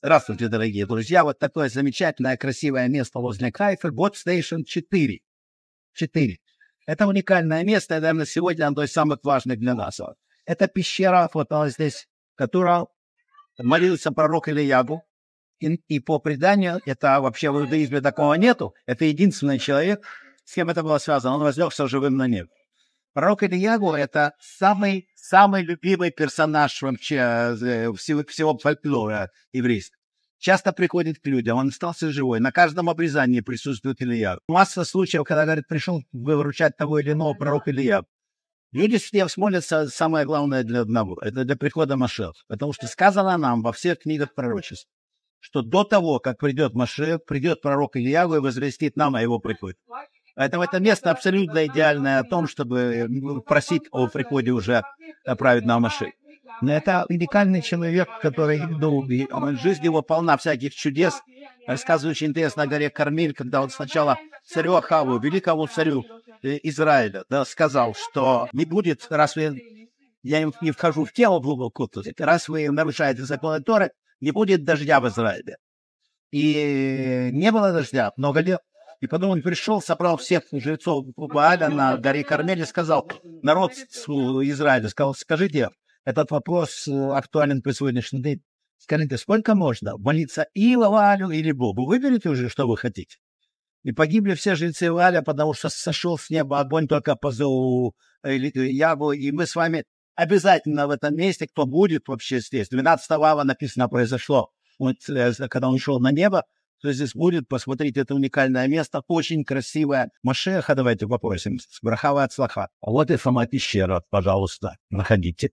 Здравствуйте, дорогие друзья. Вот такое замечательное, красивое место возле Кайфер. Бот Station 4. 4. Это уникальное место, и, наверное, сегодня одно из самых важных для нас. Это пещера, вот она здесь, которая молился пророк Ильягу. И, и по преданию, это вообще в иудаизме такого нету. Это единственный человек, с кем это было связано. Он возлегся живым на небе. Пророк Ильягу – это самый, самый любимый персонаж вообще э, всего, всего фольклора еврейского. Часто приходит к людям, он остался живой. На каждом обрезании присутствует Илья. Масса случаев, когда, говорит, пришел выручать того или иного пророк Илья. Люди с молятся, самое главное для одного, это для прихода Машех. Потому что сказано нам во всех книгах пророчеств, что до того, как придет Машех, придет пророк Ильягу и возвестит нам о его приходе. Поэтому это место абсолютно идеальное о том, чтобы просить о приходе уже праведного Маши. Но это уникальный человек, который, ну, жизнь его полна всяких чудес. Рассказывающий интересно на горе Кармиль, когда он сначала царю Ахаву, великому царю э, Израиля, да, сказал, что не будет, раз вы, я не вхожу в тело глубоко, раз вы нарушаете законы Торы, не будет дождя в Израиле. И не было дождя много лет. И потом он пришел, собрал всех жрецов Бааля на горе Кармель и сказал, народ Израиля, сказал, скажите, этот вопрос э, актуален по сегодняшний день. Скажите, сколько можно молиться и Валю, или Богу? Выберите уже, что вы хотите. И погибли все жрецы Валя, потому что сошел с неба огонь только по зову э, э, Яву. И мы с вами обязательно в этом месте, кто будет вообще здесь. 12 ава написано произошло, вот, когда он шел на небо, кто здесь будет, посмотрите, это уникальное место. Очень красивое. Машеха, давайте попросим. Брахава Ацлаха. Вот и сама пещера, пожалуйста, находите.